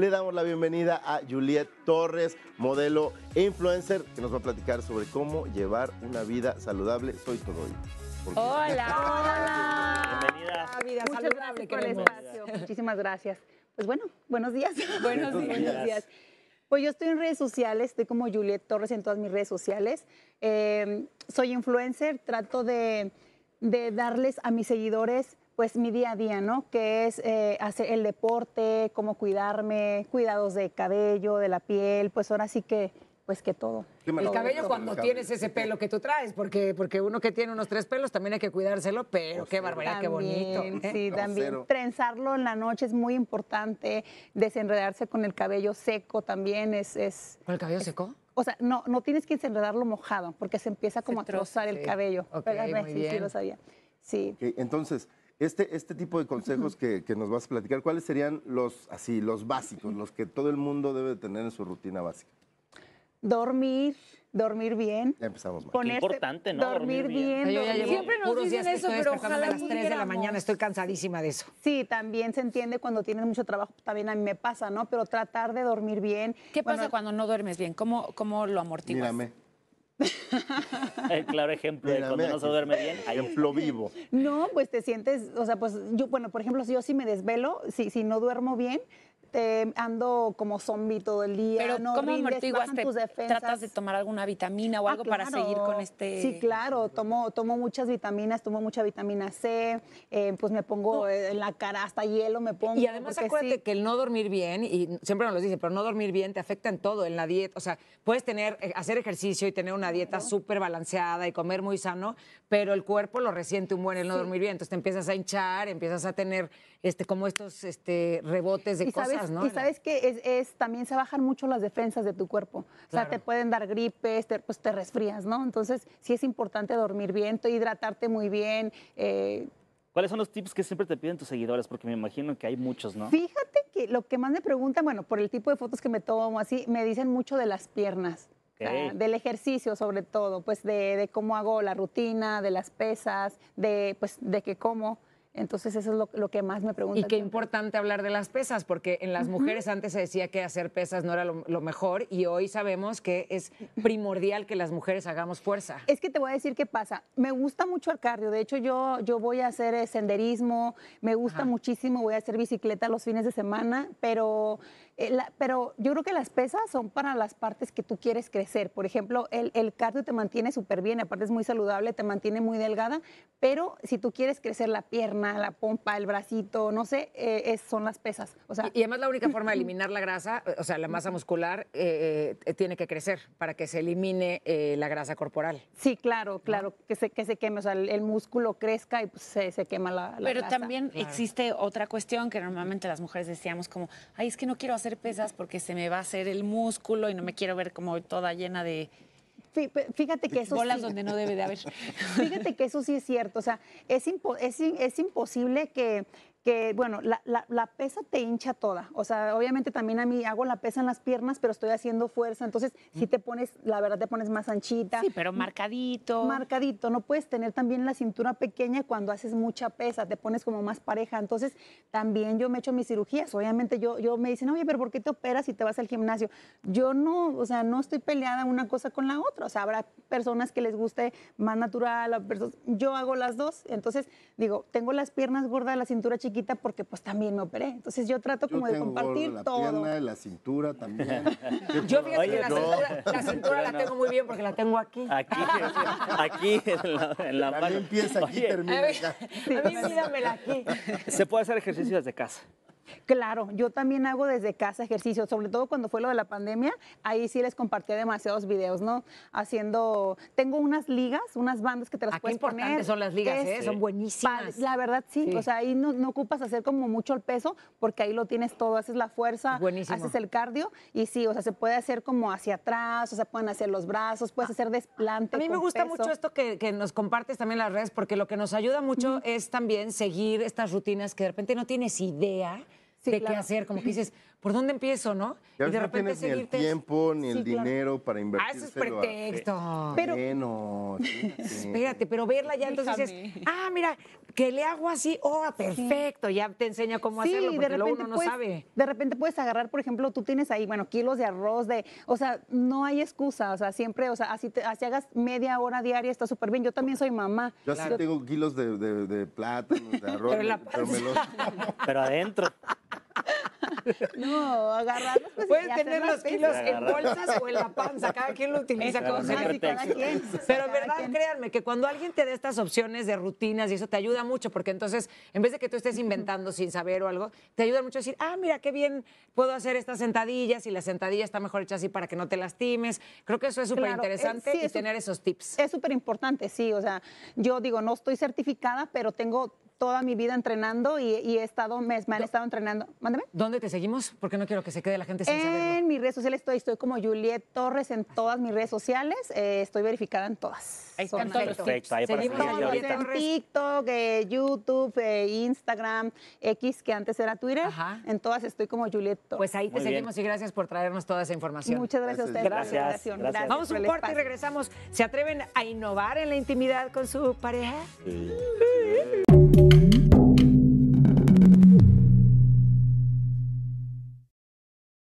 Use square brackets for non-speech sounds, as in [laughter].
le damos la bienvenida a Juliet Torres, modelo e influencer, que nos va a platicar sobre cómo llevar una vida saludable. Soy todo hoy. Hola, hola. Bienvenida. Muchas gracias por el espacio. Muchísimas gracias. Pues bueno, buenos días. [laughs] Buenos, días. Pues yo estoy en redes sociales, estoy como Juliet Torres en todas mis redes sociales. Eh, soy influencer, trato de, de darles a mis seguidores pues mi día a día, ¿no? Que es eh, hacer el deporte, cómo cuidarme, cuidados de cabello, de la piel, pues ahora sí que pues que todo. El cabello cuando tienes ese pelo que tú traes, porque, porque uno que tiene unos tres pelos también hay que cuidárselo, pero qué barbaridad, qué bonito. ¿eh? Sí, también trenzarlo en la noche es muy importante, desenredarse con el cabello seco también es... es ¿Con el cabello seco? O sea, no, no tienes que desenredarlo mojado, porque se empieza como a trozar el cabello. muy sí, lo sabía. Sí. entonces, este, este tipo de consejos que, nos vas a platicar, ¿cuáles serían los así, los básicos, los que todo el mundo debe tener en su rutina básica? Dormir, dormir bien. Ya empezamos mal. importante, ¿no? Dormir, bien. Siempre nos dicen eso, pero ojalá a las 3 de la mañana estoy cansadísima de eso. Sí, también se entiende cuando tienes mucho trabajo, también a mí me pasa, ¿no? Pero tratar de dormir bien. ¿Qué pasa cuando no duermes bien? ¿Cómo, cómo lo amortiguas? Mírame. [laughs] claro ejemplo de cuando no se duerme bien. Ejemplo vivo. No, pues te sientes, o sea, pues yo, bueno, por ejemplo, si yo si me desvelo, si, si no duermo bien, ando como zombie todo el día. no ¿cómo rindes, tus defensas. ¿Tratas de tomar alguna vitamina o ah, algo para seguir con este...? Sí, claro, tomo, tomo muchas vitaminas, tomo mucha vitamina C, eh, pues me pongo oh. en la cara hasta hielo me pongo. Y además acuérdate que el no dormir bien, y siempre nos lo dice, pero no dormir bien te afecta en todo, en la dieta, o sea, puedes tener, eh, hacer ejercicio y tener una dieta súper balanceada y comer muy sano, pero el cuerpo lo resiente un buen el no dormir bien, entonces te empiezas a hinchar, empiezas a tener este, como estos este, rebotes de cosas, ¿no? Y sabes que es, también se bajan mucho las defensas de tu cuerpo. O sea, te pueden dar gripes, pues te resfrías, ¿no? Entonces, sí es importante dormir bien, hidratarte muy bien. Eh. ¿Cuáles son los tips que siempre te piden tus seguidores? Porque me imagino que hay muchos, ¿no? Fíjate que lo que más me preguntan, bueno, por el tipo de fotos que me tomo, así, me dicen mucho de las piernas. del ejercicio sobre todo, pues de, de, cómo hago la rutina, de las pesas, de, pues, de qué como. Entonces eso es lo, que más me preguntan. Y qué importante hablar de las pesas, porque en las mujeres antes se decía que hacer pesas no era lo, mejor y hoy sabemos que es primordial que las mujeres hagamos fuerza. Es que te voy a decir qué pasa. Me gusta mucho el cardio. De hecho, yo, yo voy a hacer eh, senderismo, me gusta muchísimo, voy a hacer bicicleta los fines de semana, pero, eh, pero yo creo que las pesas son para las partes que tú quieres crecer. Por ejemplo, el, el cardio te mantiene súper bien, aparte es muy saludable, te mantiene muy delgada, pero si tú quieres crecer la pierna, la pompa, el bracito, no sé, eh, son las pesas. O sea, y, además la única forma de eliminar la grasa, o sea, la masa muscular, eh, eh, tiene que crecer para que se elimine la grasa corporal. Sí, claro, claro, que, se, que se queme, o sea, el, músculo crezca y pues, se, quema la, la Pero también existe otra cuestión que normalmente las mujeres decíamos como, ay, es que no quiero hacer pesas porque se me va a hacer el músculo y no me quiero ver como toda llena de Fíjate que eso Bolas donde no debe de haber. [laughs] Fíjate que eso sí es cierto. O sea, es, impo es, es imposible que, que bueno, la, la, la, pesa te hincha toda. O sea, obviamente también a mí hago la pesa en las piernas, pero estoy haciendo fuerza. Entonces, si te pones, la verdad te pones más anchita. Sí, pero marcadito. Marcadito. No puedes tener también la cintura pequeña cuando haces mucha pesa, te pones como más pareja. Entonces, también yo me echo mis cirugías. Obviamente yo, yo me dicen, oye, pero ¿por qué te operas y te vas al gimnasio? Yo no, o sea, no estoy peleada una cosa con la otra. O sea, habrá personas que les guste más natural. Yo hago las dos. Entonces, digo, tengo las piernas gordas, la cintura chiquita quita porque pues también me operé. Entonces yo trato como de compartir la todo. Pierna, la cintura también. [laughs] yo fíjate que la, cintura, la [laughs] cintura la tengo muy bien porque la tengo aquí. Aquí, aquí en la, parte. la, empieza aquí, termina acá. A mí, aquí. Se puede hacer ejercicio desde casa. Claro, yo también hago desde casa ejercicio, sobre todo cuando fue lo de la pandemia, ahí sí les compartí demasiados videos, ¿no? Haciendo, tengo unas ligas, unas bandas que te las ah, pueden poner. son las ligas, ¿eh? Son buenísimas. La verdad sí, o sea, ahí no, ocupas hacer como mucho el peso porque ahí lo tienes todo, haces la fuerza, haces el cardio y sí, o sea, se puede hacer como hacia atrás, o sea, pueden hacer los brazos, puedes ah, hacer desplante. A mí me gusta mucho esto que, nos compartes también las redes porque lo que nos ayuda mucho es también seguir estas rutinas que de repente no tienes idea de qué hacer, como que dices, ¿por dónde empiezo, no? Y, de repente no ni el tiempo ni el dinero para invertir. Ah, eso es pretexto. Pero... [laughs] espérate, pero verla ya entonces dices, ah, mira, que le hago así, oh, perfecto, ya te enseña cómo hacerlo de repente uno no sabe. De repente puedes agarrar, por ejemplo, tú tienes ahí, bueno, kilos de arroz de, o sea, no hay excusa, o sea, siempre, o sea, así, así hagas media hora diaria está súper bien. Yo también soy mamá. Yo sí tengo kilos de, de, plátano, de [laughs] arroz, pero, la pero adentro. [laughs] No, agarrarlos. Pues, Pueden tener los kilos en bolsas o en la panza. Cada quien lo utiliza como Pero en verdad, créanme, que cuando alguien te da estas opciones de rutinas y eso te ayuda mucho, porque entonces, en vez de que tú estés inventando sin saber o algo, te ayuda mucho a decir, ah, mira, qué bien puedo hacer estas sentadillas y la sentadilla está mejor hecha así para que no te lastimes. Creo que eso es eh, súper interesante y tener esos tips. Es súper importante, sí. O sea, yo digo, no estoy certificada, pero tengo toda mi vida entrenando y, he estado, me, me han estado entrenando. Mándame. ¿Dónde te seguimos? Porque no quiero que se quede la gente sin en saberlo. En mis redes sociales estoy, estoy como Juliet Torres en todas mis redes sociales. Eh, estoy verificada en todas. Ahí Perfecto, ahí para en TikTok, eh, YouTube, eh, Instagram, X, que antes era Twitter. Ajá. En todas estoy como Juliet Torres. Pues ahí te seguimos y gracias por traernos toda esa información. Muchas gracias, a ustedes. Gracias. Por la gracias. Vamos un corte y regresamos. ¿Se atreven a innovar en la intimidad con su pareja? Sí.